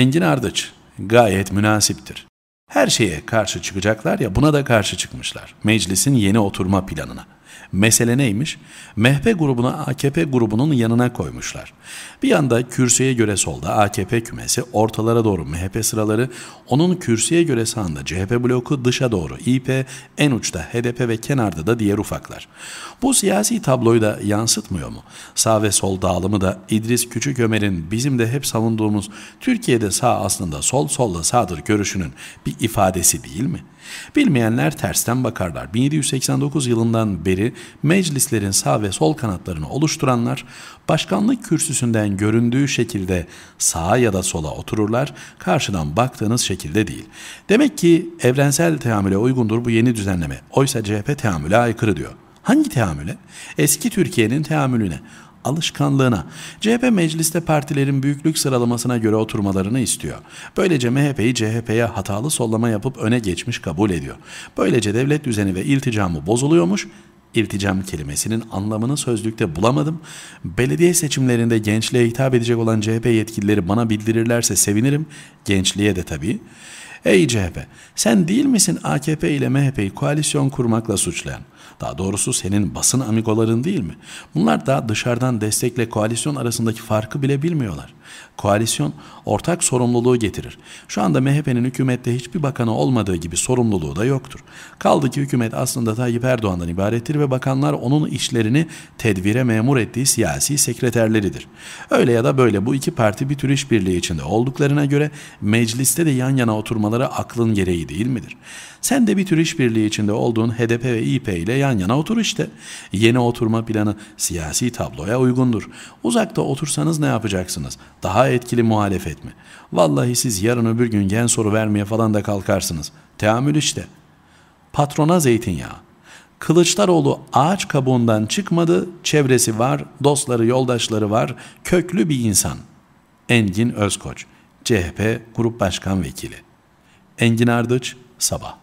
Engin Ardıç gayet münasiptir. Her şeye karşı çıkacaklar ya buna da karşı çıkmışlar. Meclisin yeni oturma planına. Mesele neymiş? MHP grubunu AKP grubunun yanına koymuşlar. Bir yanda kürsüye göre solda AKP kümesi, ortalara doğru MHP sıraları, onun kürsüye göre sağında CHP bloku, dışa doğru İP, en uçta HDP ve kenarda da diğer ufaklar. Bu siyasi tabloyu da yansıtmıyor mu? Sağ ve sol dağılımı da İdris Küçük Ömer'in bizim de hep savunduğumuz Türkiye'de sağ aslında sol, solla sağdır görüşünün bir ifadesi değil mi? Bilmeyenler tersten bakarlar. 1789 yılından beri üyeleri, meclislerin sağ ve sol kanatlarını oluşturanlar, başkanlık kürsüsünden göründüğü şekilde sağa ya da sola otururlar, karşıdan baktığınız şekilde değil. Demek ki evrensel teamüle uygundur bu yeni düzenleme. Oysa CHP teamüle aykırı diyor. Hangi teamüle? Eski Türkiye'nin teamülüne alışkanlığına. CHP mecliste partilerin büyüklük sıralamasına göre oturmalarını istiyor. Böylece MHP'yi CHP'ye hatalı sollama yapıp öne geçmiş kabul ediyor. Böylece devlet düzeni ve ilticamı bozuluyormuş, irticam kelimesinin anlamını sözlükte bulamadım. Belediye seçimlerinde gençliğe hitap edecek olan CHP yetkilileri bana bildirirlerse sevinirim. Gençliğe de tabii. Ey CHP sen değil misin AKP ile MHP'yi koalisyon kurmakla suçlayan? Daha doğrusu senin basın amigoların değil mi? Bunlar daha dışarıdan destekle koalisyon arasındaki farkı bile bilmiyorlar. Koalisyon ortak sorumluluğu getirir. Şu anda MHP'nin hükümette hiçbir bakanı olmadığı gibi sorumluluğu da yoktur. Kaldı ki hükümet aslında Tayyip Erdoğan'dan ibarettir ve bakanlar onun işlerini tedvire memur ettiği siyasi sekreterleridir. Öyle ya da böyle bu iki parti bir tür işbirliği içinde olduklarına göre mecliste de yan yana oturmalı tartışmaları aklın gereği değil midir? Sen de bir tür işbirliği içinde olduğun HDP ve İP ile yan yana otur işte. Yeni oturma planı siyasi tabloya uygundur. Uzakta otursanız ne yapacaksınız? Daha etkili muhalefet mi? Vallahi siz yarın öbür gün gen soru vermeye falan da kalkarsınız. Teamül işte. Patrona zeytinyağı. Kılıçdaroğlu ağaç kabuğundan çıkmadı, çevresi var, dostları, yoldaşları var, köklü bir insan. Engin Özkoç, CHP Grup Başkan Vekili. Engin Ardıç, Sabah